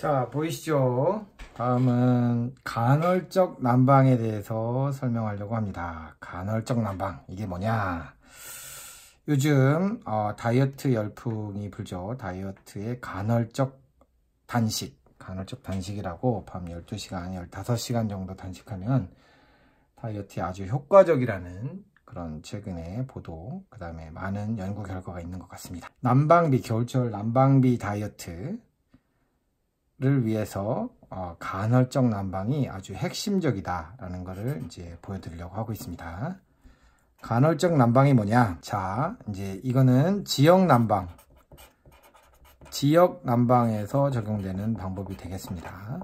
자 보이시죠 다음은 간헐적 난방에 대해서 설명하려고 합니다 간헐적 난방 이게 뭐냐 요즘 어, 다이어트 열풍이 불죠 다이어트의 간헐적 단식 간헐적 단식이라고 밤 12시간 15시간 정도 단식하면 다이어트에 아주 효과적이라는 그런 최근의 보도 그 다음에 많은 연구 결과가 있는 것 같습니다 난방비 겨울철 난방비 다이어트 를 위해서 어, 간헐적 난방이 아주 핵심적이다라는 것을 이제 보여드리려고 하고 있습니다. 간헐적 난방이 뭐냐? 자, 이제 이거는 지역 난방, 지역 난방에서 적용되는 방법이 되겠습니다.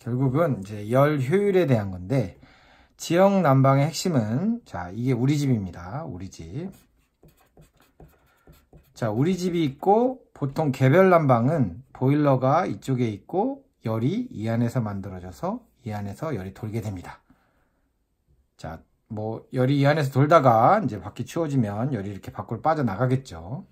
결국은 이제 열 효율에 대한 건데 지역 난방의 핵심은 자 이게 우리 집입니다. 우리 집. 자, 우리 집이 있고 보통 개별 난방은 보일러가 이쪽에 있고 열이 이 안에서 만들어져서 이 안에서 열이 돌게 됩니다. 자, 뭐 열이 이 안에서 돌다가 이제 밖이 추워지면 열이 이렇게 밖으로 빠져나가겠죠.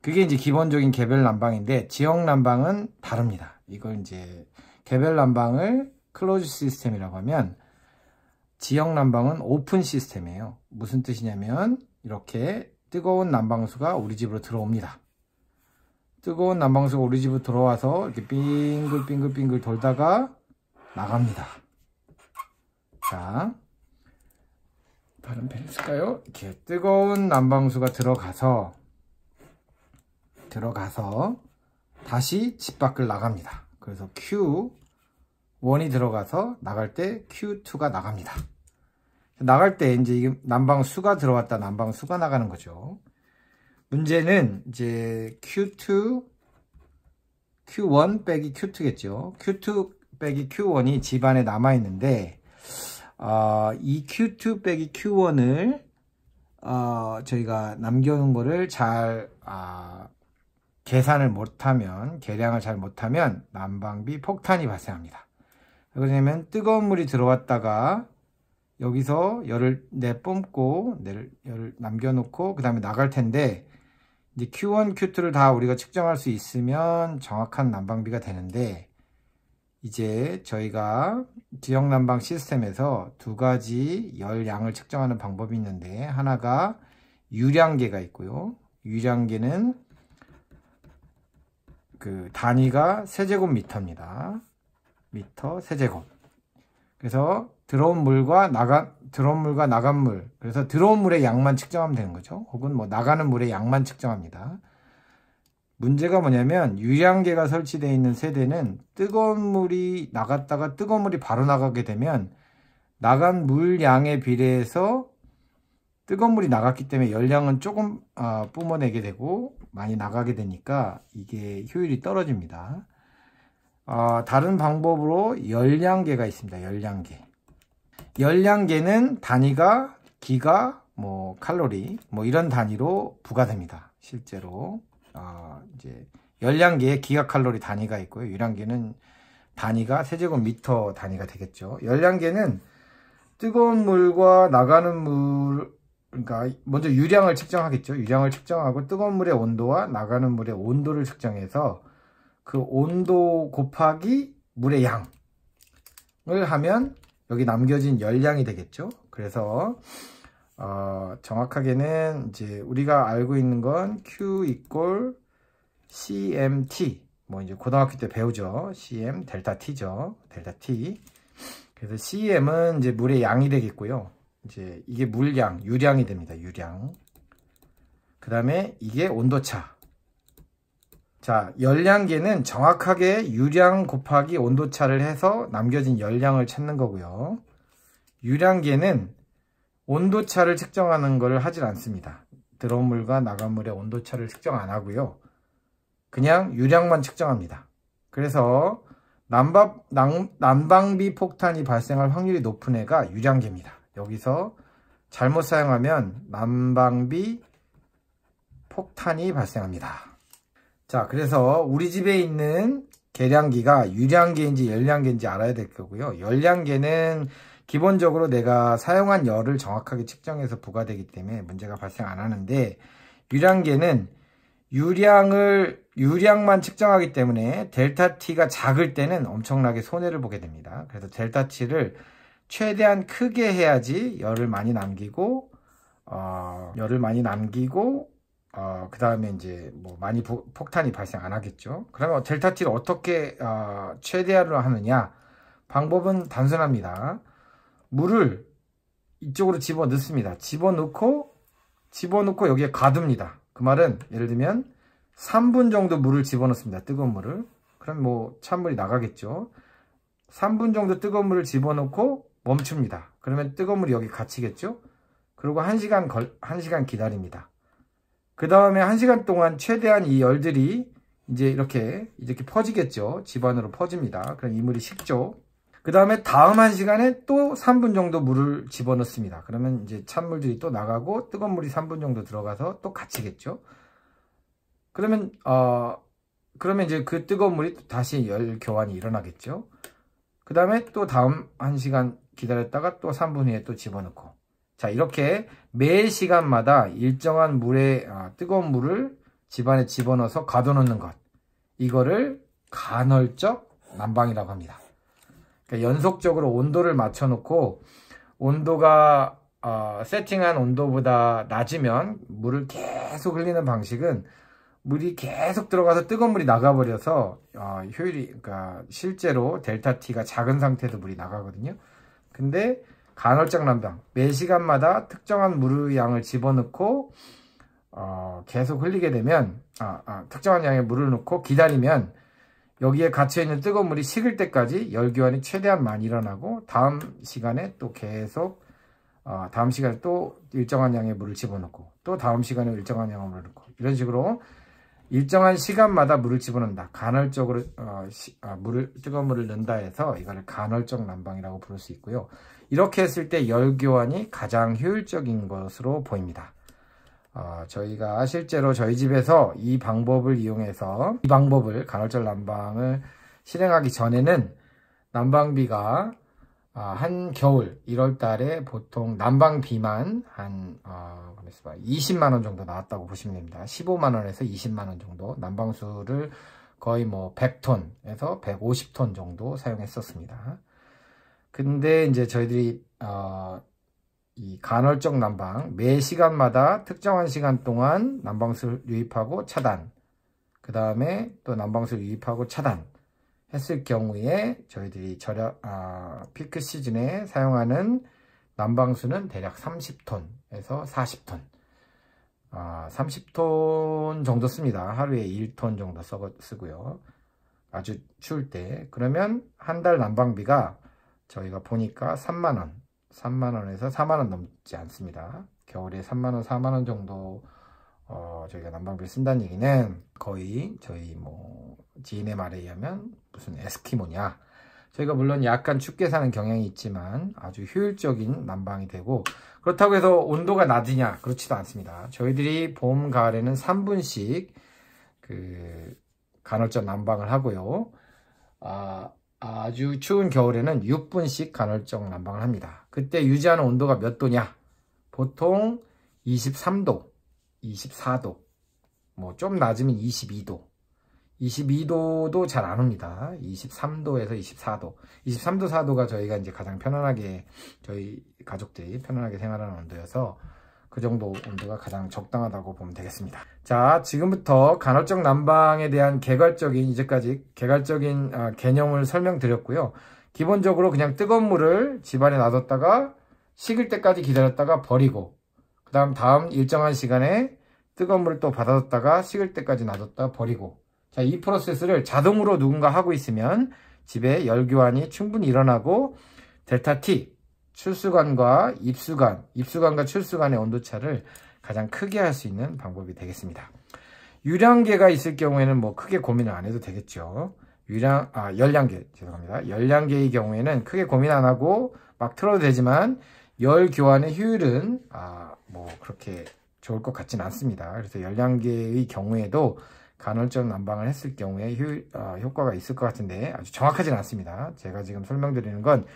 그게 이제 기본적인 개별 난방인데 지역 난방은 다릅니다. 이걸 이제 개별 난방을 클로즈 시스템이라고 하면 지역 난방은 오픈 시스템이에요. 무슨 뜻이냐면 이렇게 뜨거운 난방수가 우리 집으로 들어옵니다. 뜨거운 난방수가 우리 집으로 들어와서 이렇게 빙글빙글빙글 돌다가 나갑니다. 자, 다른 펜 쓸까요? 이렇게 뜨거운 난방수가 들어가서 들어가서 다시 집 밖을 나갑니다. 그래서 Q1이 들어가서 나갈 때 Q2가 나갑니다. 나갈 때 이제 난방수가 들어왔다 난방수가 나가는 거죠. 문제는 이제 Q2, Q1 빼기 Q2겠죠. Q2 빼기 Q1이 집안에 남아있는데 어, 이 Q2 빼기 Q1을 어, 저희가 남겨놓은 거를 잘 아, 계산을 못하면 계량을 잘 못하면 난방비 폭탄이 발생합니다. 왜냐면 뜨거운 물이 들어왔다가 여기서 열을 내뿜고 네 열을 남겨놓고 그 다음에 나갈 텐데 이제 Q1, Q2를 다 우리가 측정할 수 있으면 정확한 난방비가 되는데 이제 저희가 지역 난방 시스템에서 두 가지 열 양을 측정하는 방법이 있는데 하나가 유량계가 있고요. 유량계는 그 단위가 세제곱미터입니다. 미터 세제곱. 그래서 들어온 물과 나간 들어온 물과 나간 물. 그래서 들어온 물의 양만 측정하면 되는 거죠. 혹은 뭐 나가는 물의 양만 측정합니다. 문제가 뭐냐면 유량계가 설치되어 있는 세대는 뜨거운 물이 나갔다가 뜨거운 물이 바로 나가게 되면 나간 물 양에 비례해서 뜨거운 물이 나갔기 때문에 열량은 조금 아, 뿜어내게 되고 많이 나가게 되니까 이게 효율이 떨어집니다. 어, 다른 방법으로 열량계가 있습니다. 열량계. 열량계는 단위가 기가 뭐 칼로리 뭐 이런 단위로 부과됩니다. 실제로 어, 이제 열량계에 기가 칼로리 단위가 있고요. 유량계는 단위가 세제곱미터 단위가 되겠죠. 열량계는 뜨거운 물과 나가는 물 그러니까 먼저 유량을 측정하겠죠. 유량을 측정하고 뜨거운 물의 온도와 나가는 물의 온도를 측정해서 그 온도 곱하기 물의 양을 하면 여기 남겨진 열량이 되겠죠. 그래서 어, 정확하게는 이제 우리가 알고 있는 건 Q 이꼴 CMT 뭐 이제 고등학교 때 배우죠. CM 델타 T죠. 델타 T. 그래서 CM은 이제 물의 양이 되겠고요. 이제 이게 물량, 유량이 됩니다. 유량. 그다음에 이게 온도차. 자, 열량계는 정확하게 유량 곱하기 온도차를 해서 남겨진 열량을 찾는 거고요. 유량계는 온도차를 측정하는 것을 하질 않습니다. 들어온 물과 나간 물의 온도차를 측정 안 하고요. 그냥 유량만 측정합니다. 그래서 난방, 난방비 폭탄이 발생할 확률이 높은 애가 유량계입니다. 여기서 잘못 사용하면 난방비 폭탄이 발생합니다. 자, 그래서 우리 집에 있는 계량기가 유량계인지 열량계인지 알아야 될 거고요. 열량계는 기본적으로 내가 사용한 열을 정확하게 측정해서 부과되기 때문에 문제가 발생 안 하는데 유량계는 유량을 유량만 측정하기 때문에 델타 T가 작을 때는 엄청나게 손해를 보게 됩니다. 그래서 델타 T를 최대한 크게 해야지 열을 많이 남기고 어, 열을 많이 남기고 어, 그 다음에 이제 뭐 많이 부, 폭탄이 발생 안 하겠죠. 그러면 델타 T를 어떻게 어, 최대화를 하느냐? 방법은 단순합니다. 물을 이쪽으로 집어 넣습니다. 집어 넣고 집어 넣고 여기에 가둡니다. 그 말은 예를 들면 3분 정도 물을 집어 넣습니다. 뜨거운 물을. 그럼 뭐 찬물이 나가겠죠. 3분 정도 뜨거운 물을 집어 넣고 멈춥니다. 그러면 뜨거운 물이 여기 갇히겠죠. 그리고 1시간 걸 1시간 기다립니다. 그 다음에 한 시간 동안 최대한 이 열들이 이제 이렇게 이렇게 퍼지겠죠. 집안으로 퍼집니다. 그럼 이물이 식죠. 그 다음에 다음 한 시간에 또 3분 정도 물을 집어넣습니다. 그러면 이제 찬물들이 또 나가고 뜨거운 물이 3분 정도 들어가서 또 갇히겠죠. 그러면 어 그러면 이제 그 뜨거운 물이 다시 열 교환이 일어나겠죠. 그 다음에 또 다음 한 시간 기다렸다가 또 3분 후에 또 집어넣고 자, 이렇게 매 시간마다 일정한 물에 아, 뜨거운 물을 집안에 집어넣어서 가둬놓는 것. 이거를 간헐적 난방이라고 합니다. 그러니까 연속적으로 온도를 맞춰놓고 온도가 어, 세팅한 온도보다 낮으면 물을 계속 흘리는 방식은 물이 계속 들어가서 뜨거운 물이 나가버려서 어, 효율이 그러니까 실제로 델타 T가 작은 상태에서 물이 나가거든요. 근데 간헐적 난방 매시간마다 특정한 물의 양을 집어넣고 어, 계속 흘리게 되면 아, 아, 특정한 양의 물을 넣고 기다리면 여기에 갇혀있는 뜨거운 물이 식을 때까지 열기환이 최대한 많이 일어나고 다음 시간에 또 계속 어, 다음 시간에 또 일정한 양의 물을 집어넣고 또 다음 시간에 일정한 양의 물을 넣고 이런 식으로 일정한 시간마다 물을 집어넣는다. 간헐적으로 어, 시, 아, 물을 뜨거운 물을 넣는다 해서 이걸 간헐적 난방이라고 부를 수 있고요. 이렇게 했을 때열 교환이 가장 효율적인 것으로 보입니다. 어, 저희가 실제로 저희 집에서 이 방법을 이용해서 이 방법을 간헐적 난방을 실행하기 전에는 난방비가 어, 한 겨울 1월 달에 보통 난방비만 한 어, 20만 원 정도 나왔다고 보시면 됩니다. 15만 원에서 20만 원 정도 난방수를 거의 뭐 100톤에서 150톤 정도 사용했었습니다. 근데 이제 저희들이 어, 이 간헐적 난방 매 시간마다 특정한 시간 동안 난방수를 유입하고 차단 그 다음에 또 난방수를 유입하고 차단 했을 경우에 저희들이 절약 아, 피크 시즌에 사용하는 난방수는 대략 30톤에서 40톤 아, 30톤 정도 씁니다 하루에 1톤 정도 쓰고요 아주 추울 때 그러면 한 달 난방비가 저희가 보니까 3만원 3만원에서 4만원 넘지 않습니다 겨울에 3만원 4만원 정도 어, 저희가 난방비를 쓴다는 얘기는 거의 저희 뭐 지인의 말에 의하면 무슨 에스키모냐 저희가 물론 약간 춥게 사는 경향이 있지만 아주 효율적인 난방이 되고 그렇다고 해서 온도가 낮으냐 그렇지도 않습니다 저희들이 봄 가을에는 3분씩 그 간헐적 난방을 하고요 아 아주 추운 겨울에는 6분씩 간헐적 난방을 합니다. 그때 유지하는 온도가 몇 도냐? 보통 23도, 24도, 뭐 좀 낮으면 22도. 22도도 잘 안 옵니다. 23도에서 24도. 23도, 4도가 저희가 이제 가장 편안하게, 저희 가족들이 편안하게 생활하는 온도여서 그 정도 온도가 가장 적당하다고 보면 되겠습니다. 자, 지금부터 간헐적 난방에 대한 개괄적인, 이제까지 개괄적인 어, 개념을 설명드렸고요. 기본적으로 그냥 뜨거운 물을 집안에 놔뒀다가 식을 때까지 기다렸다가 버리고 그 다음 다음 일정한 시간에 뜨거운 물을 또 받아뒀다가 식을 때까지 놔뒀다 버리고 자, 이 프로세스를 자동으로 누군가 하고 있으면 집에 열교환이 충분히 일어나고 델타 T, 출수관과 입수관, 입수관과 출수관의 온도차를 가장 크게 할 수 있는 방법이 되겠습니다. 유량계가 있을 경우에는 뭐 크게 고민을 안 해도 되겠죠. 유량, 아, 열량계, 죄송합니다. 열량계의 경우에는 크게 고민 안 하고 막 틀어도 되지만 열 교환의 효율은, 아, 뭐 그렇게 좋을 것 같진 않습니다. 그래서 열량계의 경우에도 간헐적 난방을 했을 경우에 효, 아, 효과가 있을 것 같은데 아주 정확하진 않습니다. 제가 지금 설명드리는 건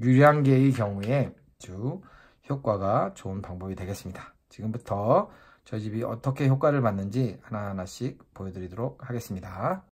유량계의 경우에 아주 효과가 좋은 방법이 되겠습니다. 지금부터 저희 집이 어떻게 효과를 받는지 하나하나씩 보여드리도록 하겠습니다.